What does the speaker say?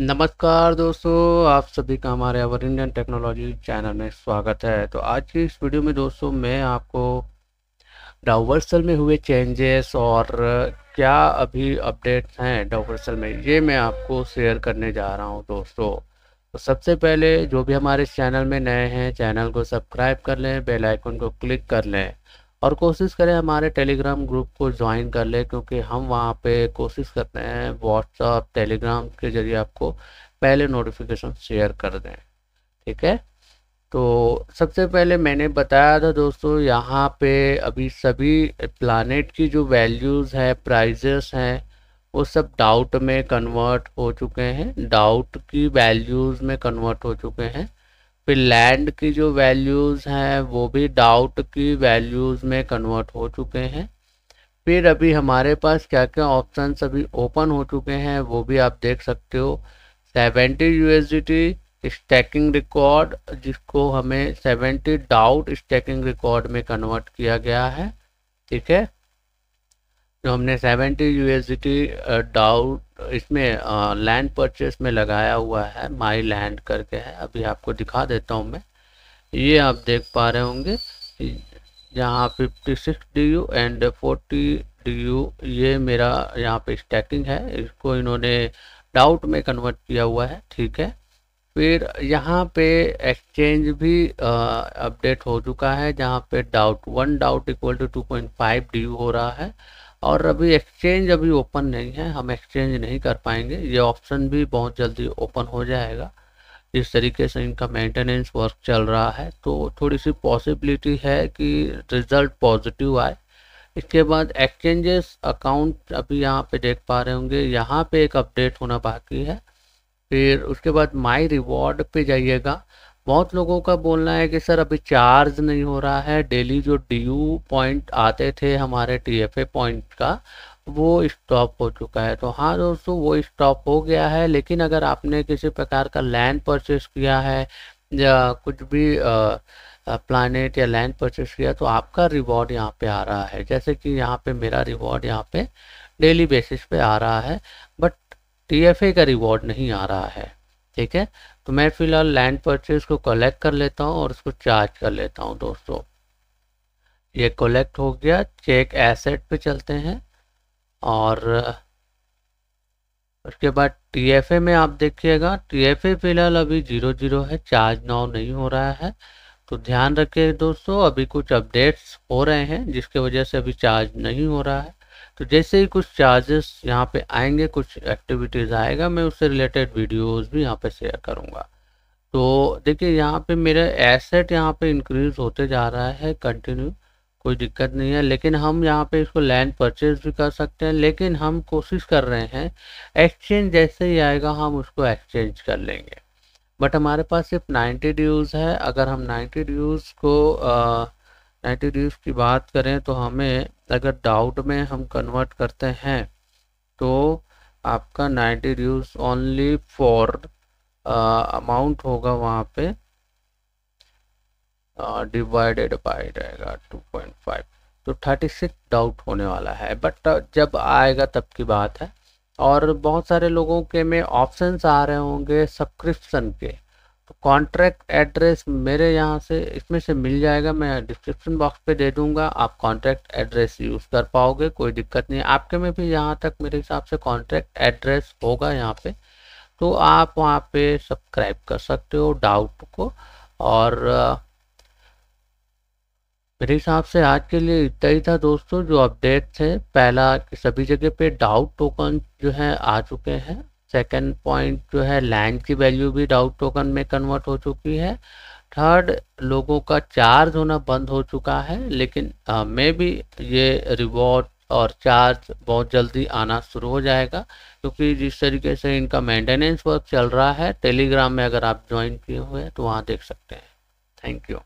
नमस्कार दोस्तों आप सभी का हमारे अवर इंडियन टेक्नोलॉजी चैनल में स्वागत है तो आज की इस वीडियो में दोस्तों मैं आपको डावर्सल में हुए चेंजेस और क्या अभी अपडेट्स हैं डावर्सल में ये मैं आपको शेयर करने जा रहा हूँ दोस्तों तो सबसे पहले जो भी हमारे चैनल में नए हैं चैनल को सब्सक्राइब कर लें बेलाइकन को क्लिक कर लें और कोशिश करें हमारे टेलीग्राम ग्रुप को ज्वाइन कर ले क्योंकि हम वहाँ पे कोशिश करते हैं व्हाट्सअप टेलीग्राम के जरिए आपको पहले नोटिफिकेशन शेयर कर दें ठीक है तो सबसे पहले मैंने बताया था दोस्तों यहाँ पे अभी सभी प्लानट की जो वैल्यूज़ है प्राइजेस हैं वो सब डाउट में कन्वर्ट हो चुके हैं डाउट की वैल्यूज़ में कन्वर्ट हो चुके हैं फिर लैंड की जो वैल्यूज़ हैं वो भी डाउट की वैल्यूज़ में कन्वर्ट हो चुके हैं फिर अभी हमारे पास क्या क्या ऑप्शन अभी ओपन हो चुके हैं वो भी आप देख सकते हो सेवेंटी यू स्टैकिंग रिकॉर्ड जिसको हमें सेवेंटी डाउट स्टैकिंग रिकॉर्ड में कन्वर्ट किया गया है ठीक है जो हमने सेवेंटी यू एस डाउट इसमें लैंड परचेस में लगाया हुआ है माई लैंड करके है अभी आपको दिखा देता हूँ मैं ये आप देख पा रहे होंगे यहाँ fifty six D U and forty D U ये मेरा यहाँ पे स्टैकिंग है इसको इन्होंने डाउट में कन्वर्ट किया हुआ है ठीक है फिर यहाँ पे एक्सचेंज भी अपडेट हो चुका है जहाँ पे doubt one doubt equal to two point five D हो रहा है और अभी एक्सचेंज अभी ओपन नहीं है हम एक्सचेंज नहीं कर पाएंगे ये ऑप्शन भी बहुत जल्दी ओपन हो जाएगा जिस तरीके से इनका मेंटेनेंस वर्क चल रहा है तो थोड़ी सी पॉसिबिलिटी है कि रिज़ल्ट पॉजिटिव आए इसके बाद एक्सचेंजेस अकाउंट अभी यहाँ पे देख पा रहे होंगे यहाँ पे एक अपडेट होना बाकी है फिर उसके बाद माई रिवॉर्ड पे जाइएगा बहुत लोगों का बोलना है कि सर अभी चार्ज नहीं हो रहा है डेली जो ड्यू पॉइंट आते थे हमारे टीएफए पॉइंट का वो स्टॉप हो चुका है तो हाँ दोस्तों वो स्टॉप हो गया है लेकिन अगर आपने किसी प्रकार का लैंड परचेस किया है या कुछ भी प्लानट या लैंड परचेस किया तो आपका रिवॉर्ड यहाँ पे आ रहा है जैसे कि यहाँ पे मेरा रिवॉर्ड यहाँ पे डेली बेसिस पे आ रहा है बट टीएफए का रिवॉर्ड नहीं आ रहा है ठीक है तो मैं फिलहाल लैंड परचेज को कलेक्ट कर लेता हूँ और उसको चार्ज कर लेता हूँ दोस्तों ये कलेक्ट हो गया चेक एसेट पे चलते हैं और उसके बाद टीएफए में आप देखिएगा टीएफए फिलहाल अभी जीरो जीरो है चार्ज नाउ नहीं हो रहा है तो ध्यान रखिए दोस्तों अभी कुछ अपडेट्स हो रहे हैं जिसके वजह से अभी चार्ज नहीं हो रहा है तो जैसे ही कुछ चार्जेस यहाँ पे आएंगे कुछ एक्टिविटीज़ आएगा मैं उससे रिलेटेड वीडियोस भी यहाँ पे शेयर करूँगा तो देखिए यहाँ पे मेरा एसेट यहाँ पे इंक्रीज होते जा रहा है कंटिन्यू कोई दिक्कत नहीं है लेकिन हम यहाँ पे इसको लैंड परचेज भी कर सकते हैं लेकिन हम कोशिश कर रहे हैं एक्सचेंज जैसे ही आएगा हम उसको एक्सचेंज कर लेंगे बट हमारे पास सिर्फ 90 ड्यूज़ है अगर हम 90 ड्यूज़ को आ, 90 ड्यूज़ की बात करें तो हमें अगर डाउट में हम कन्वर्ट करते हैं तो आपका नाइन्टी रूज ओनली फॉर अमाउंट होगा वहाँ पे डिवाइडेड बाय रहेगा 2.5 तो 36 डाउट होने वाला है बट जब आएगा तब की बात है और बहुत सारे लोगों के में ऑप्शंस आ रहे होंगे सब्सक्रिप्शन के तो कॉन्ट्रैक्ट एड्रेस मेरे यहाँ से इसमें से मिल जाएगा मैं डिस्क्रिप्शन बॉक्स पे दे दूंगा आप कॉन्ट्रैक्ट एड्रेस यूज़ कर पाओगे कोई दिक्कत नहीं आपके में भी यहाँ तक मेरे हिसाब से कॉन्ट्रैक्ट एड्रेस होगा यहाँ पे तो आप वहाँ पे सब्सक्राइब कर सकते हो डाउट को और मेरे हिसाब से आज के लिए इतना ही था दोस्तों जो अपडेट थे पहला सभी जगह पे डाउट टोकन जो है आ चुके हैं सेकेंड पॉइंट जो है लैंड की वैल्यू भी डाउट टोकन में कन्वर्ट हो चुकी है थर्ड लोगों का चार्ज होना बंद हो चुका है लेकिन मे भी ये रिवॉर्ड और चार्ज बहुत जल्दी आना शुरू हो जाएगा क्योंकि जिस तरीके से इनका मेंटेनेंस वर्क चल रहा है टेलीग्राम में अगर आप ज्वाइन किए हुए हैं तो वहाँ देख सकते हैं थैंक यू